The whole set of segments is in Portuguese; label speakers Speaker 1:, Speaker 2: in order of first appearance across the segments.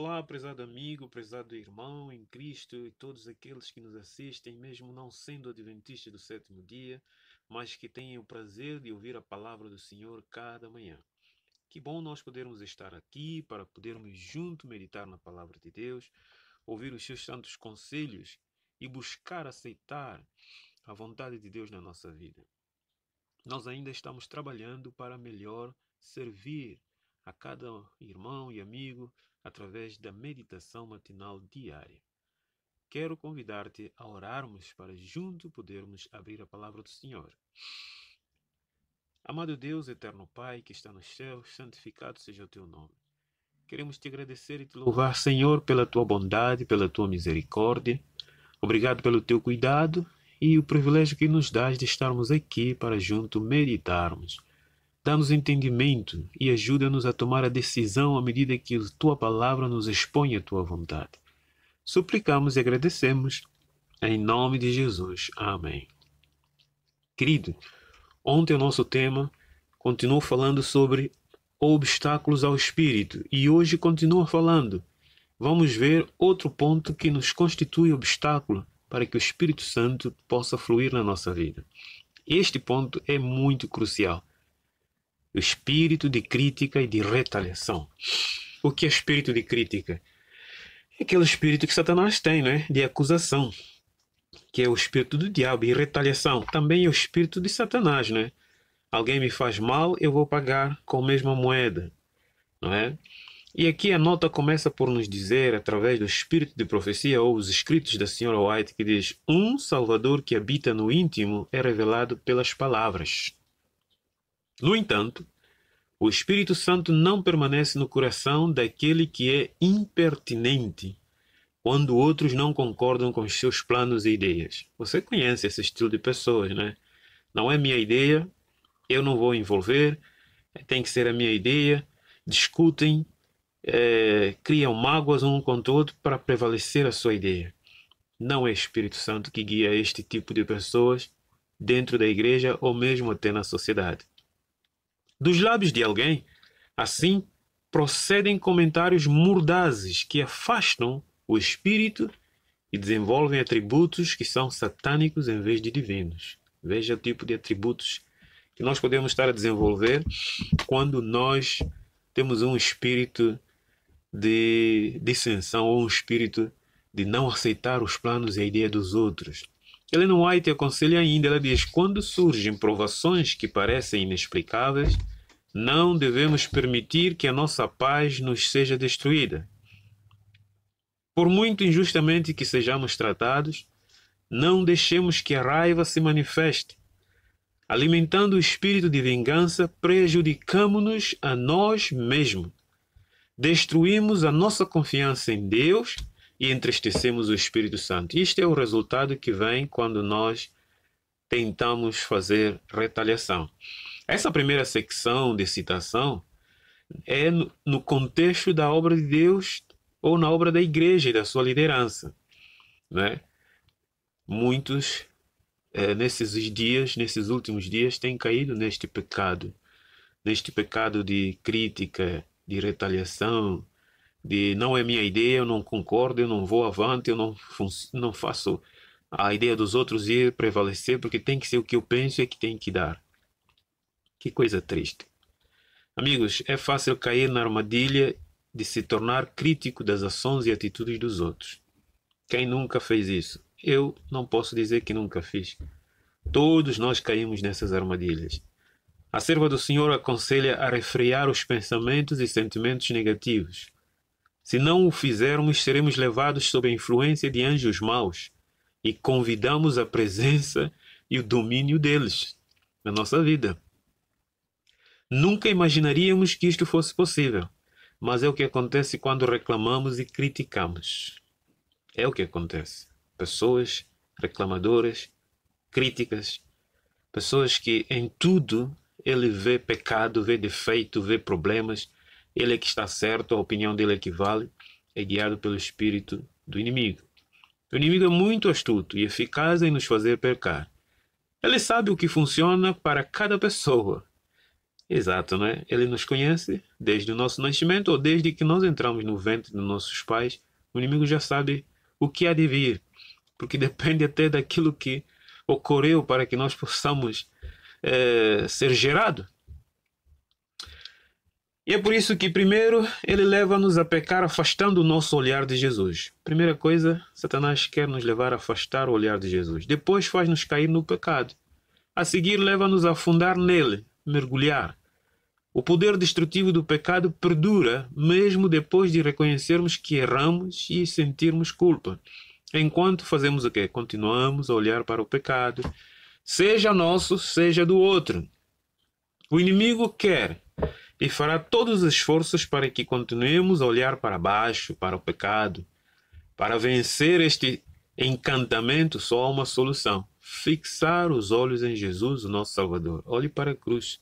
Speaker 1: Olá, prezado amigo, prezado irmão em Cristo e todos aqueles que nos assistem, mesmo não sendo adventistas do sétimo dia, mas que têm o prazer de ouvir a palavra do Senhor cada manhã. Que bom nós podermos estar aqui para podermos junto meditar na palavra de Deus, ouvir os seus santos conselhos e buscar aceitar a vontade de Deus na nossa vida. Nós ainda estamos trabalhando para melhor servir a cada irmão e amigo através da meditação matinal diária. Quero convidar-te a orarmos para junto podermos abrir a palavra do Senhor. Amado Deus, eterno Pai que está nos céus, santificado seja o teu nome. Queremos te agradecer e te louvar, Senhor, pela tua bondade, pela tua misericórdia. Obrigado pelo teu cuidado e o privilégio que nos dás de estarmos aqui para junto meditarmos Dá-nos entendimento e ajuda-nos a tomar a decisão à medida que a tua palavra nos expõe a tua vontade. Suplicamos e agradecemos. Em nome de Jesus. Amém. Querido, ontem o nosso tema continuou falando sobre obstáculos ao espírito e hoje continua falando. Vamos ver outro ponto que nos constitui obstáculo para que o Espírito Santo possa fluir na nossa vida. Este ponto é muito crucial espírito de crítica e de retaliação. O que é espírito de crítica? É aquele espírito que Satanás tem, né? De acusação, que é o espírito do diabo, e retaliação também é o espírito de Satanás, né? Alguém me faz mal, eu vou pagar com a mesma moeda, não é? E aqui a nota começa por nos dizer, através do espírito de profecia ou os escritos da senhora White, que diz: Um Salvador que habita no íntimo é revelado pelas palavras. No entanto, o Espírito Santo não permanece no coração daquele que é impertinente quando outros não concordam com os seus planos e ideias. Você conhece esse estilo de pessoas, né? Não é minha ideia, eu não vou envolver, tem que ser a minha ideia. Discutem, é, criam mágoas um contra o outro para prevalecer a sua ideia. Não é Espírito Santo que guia este tipo de pessoas dentro da igreja ou mesmo até na sociedade. Dos lábios de alguém, assim, procedem comentários mordazes que afastam o espírito e desenvolvem atributos que são satânicos em vez de divinos. Veja o tipo de atributos que nós podemos estar a desenvolver quando nós temos um espírito de dissensão ou um espírito de não aceitar os planos e a ideia dos outros. Ellen White aconselha ainda, ela diz, quando surgem provações que parecem inexplicáveis, não devemos permitir que a nossa paz nos seja destruída. Por muito injustamente que sejamos tratados, não deixemos que a raiva se manifeste. Alimentando o espírito de vingança, prejudicamos-nos a nós mesmos. Destruímos a nossa confiança em Deus e entristecemos o Espírito Santo. Isto é o resultado que vem quando nós tentamos fazer retaliação. Essa primeira secção de citação é no contexto da obra de Deus ou na obra da igreja e da sua liderança. Né? Muitos, é, nesses dias, nesses últimos dias, têm caído neste pecado, neste pecado de crítica, de retaliação, de não é minha ideia, eu não concordo, eu não vou avante, eu não, não faço a ideia dos outros ir prevalecer, porque tem que ser o que eu penso e é que tem que dar. Que coisa triste. Amigos, é fácil cair na armadilha de se tornar crítico das ações e atitudes dos outros. Quem nunca fez isso? Eu não posso dizer que nunca fiz. Todos nós caímos nessas armadilhas. A serva do Senhor aconselha a refrear os pensamentos e sentimentos negativos, se não o fizermos, seremos levados sob a influência de anjos maus e convidamos a presença e o domínio deles na nossa vida. Nunca imaginaríamos que isto fosse possível, mas é o que acontece quando reclamamos e criticamos. É o que acontece. Pessoas reclamadoras, críticas, pessoas que em tudo ele vê pecado, vê defeito, vê problemas, ele é que está certo, a opinião dele é que vale, é guiado pelo espírito do inimigo. O inimigo é muito astuto e eficaz em nos fazer pecar. Ele sabe o que funciona para cada pessoa. Exato, não é? Ele nos conhece desde o nosso nascimento ou desde que nós entramos no ventre dos nossos pais. O inimigo já sabe o que há de vir, porque depende até daquilo que ocorreu para que nós possamos é, ser gerados. E é por isso que, primeiro, ele leva-nos a pecar afastando o nosso olhar de Jesus. Primeira coisa, Satanás quer nos levar a afastar o olhar de Jesus. Depois, faz-nos cair no pecado. A seguir, leva-nos a afundar nele, mergulhar. O poder destrutivo do pecado perdura mesmo depois de reconhecermos que erramos e sentirmos culpa. Enquanto fazemos o quê? Continuamos a olhar para o pecado, seja nosso, seja do outro. O inimigo quer e fará todos os esforços para que continuemos a olhar para baixo, para o pecado. Para vencer este encantamento, só há uma solução: fixar os olhos em Jesus, o nosso Salvador. Olhe para a cruz.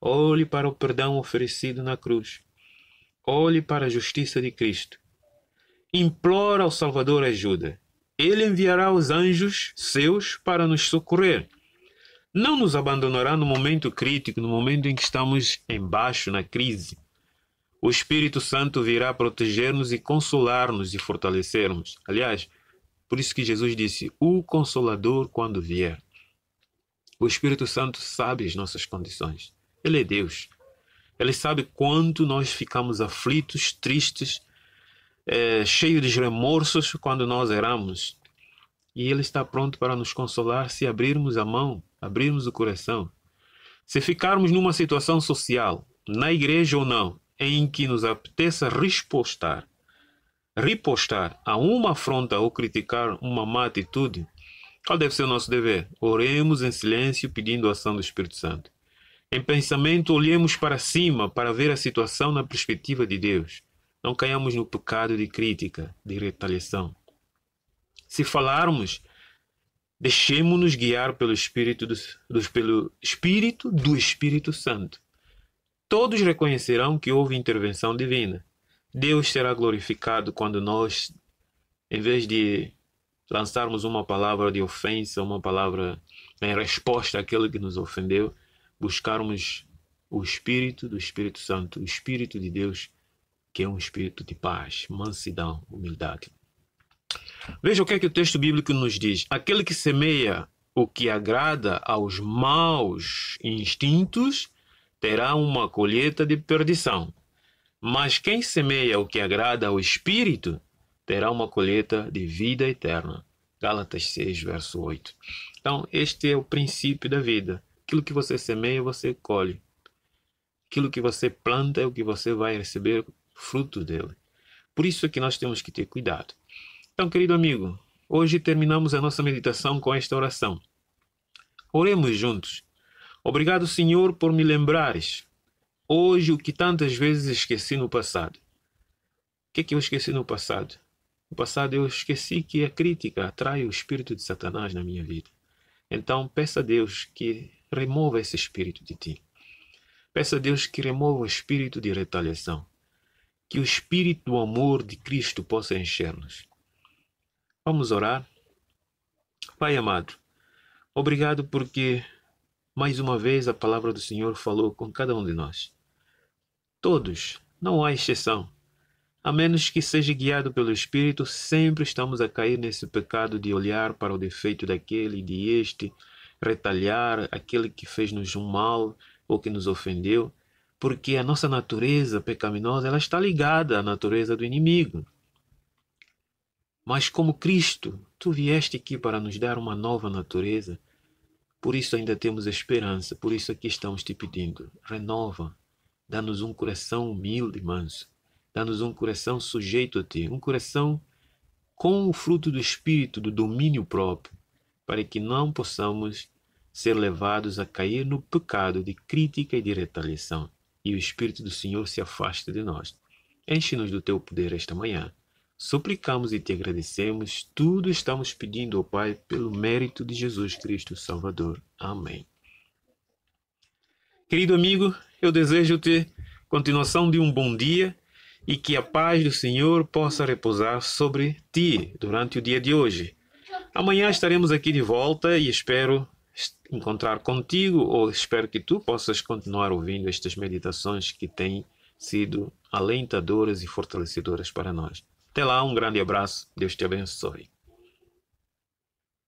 Speaker 1: Olhe para o perdão oferecido na cruz. Olhe para a justiça de Cristo. Implora ao Salvador ajuda. Ele enviará os anjos seus para nos socorrer não nos abandonará no momento crítico, no momento em que estamos embaixo, na crise. O Espírito Santo virá proteger-nos e consolar-nos e fortalecer-nos. Aliás, por isso que Jesus disse: O Consolador, quando vier. O Espírito Santo sabe as nossas condições. Ele é Deus. Ele sabe quanto nós ficamos aflitos, tristes, é, cheios de remorsos quando nós erramos. E Ele está pronto para nos consolar se abrirmos a mão, abrirmos o coração. Se ficarmos numa situação social, na igreja ou não, em que nos apeteça respostar, repostar a uma afronta ou criticar uma má atitude, qual deve ser o nosso dever? Oremos em silêncio, pedindo a ação do Espírito Santo. Em pensamento, olhemos para cima para ver a situação na perspectiva de Deus. Não caiamos no pecado de crítica, de retaliação. Se falarmos, deixemos-nos guiar pelo Espírito do, do, pelo Espírito do Espírito Santo. Todos reconhecerão que houve intervenção divina. Deus será glorificado quando nós, em vez de lançarmos uma palavra de ofensa, uma palavra em resposta àquele que nos ofendeu, buscarmos o Espírito do Espírito Santo, o Espírito de Deus, que é um espírito de paz, mansidão, humildade. Veja o que, é que o texto bíblico nos diz. Aquele que semeia o que agrada aos maus instintos terá uma colheita de perdição. Mas quem semeia o que agrada ao espírito terá uma colheita de vida eterna. Gálatas 6, verso 8. Então, este é o princípio da vida. Aquilo que você semeia, você colhe. Aquilo que você planta é o que você vai receber fruto dele. Por isso é que nós temos que ter cuidado. Então, querido amigo, hoje terminamos a nossa meditação com esta oração. Oremos juntos. Obrigado, Senhor, por me lembrares hoje o que tantas vezes esqueci no passado. O que é que eu esqueci no passado? No passado eu esqueci que a crítica atrai o espírito de Satanás na minha vida. Então peça a Deus que remova esse espírito de ti. Peça a Deus que remova o espírito de retaliação. Que o espírito do amor de Cristo possa encher-nos. Vamos orar. Pai amado, obrigado porque mais uma vez a palavra do Senhor falou com cada um de nós. Todos, não há exceção. A menos que seja guiado pelo Espírito, sempre estamos a cair nesse pecado de olhar para o defeito daquele, de este, retalhar aquele que fez-nos um mal ou que nos ofendeu, porque a nossa natureza pecaminosa ela está ligada à natureza do inimigo. Mas como Cristo, tu vieste aqui para nos dar uma nova natureza, por isso ainda temos esperança, por isso aqui estamos te pedindo: renova, dá-nos um coração humilde e manso, dá-nos um coração sujeito a ti, um coração com o fruto do espírito, do domínio próprio, para que não possamos ser levados a cair no pecado de crítica e de retaliação, e o espírito do Senhor se afaste de nós. Enche-nos do teu poder esta manhã Suplicamos e te agradecemos, tudo estamos pedindo ao Pai pelo mérito de Jesus Cristo Salvador. Amém. Querido amigo, eu desejo-te continuação de um bom dia e que a paz do Senhor possa repousar sobre ti durante o dia de hoje. Amanhã estaremos aqui de volta e espero encontrar contigo ou espero que tu possas continuar ouvindo estas meditações que têm sido alentadoras e fortalecedoras para nós. Até lá, um grande abraço. Deus te abençoe.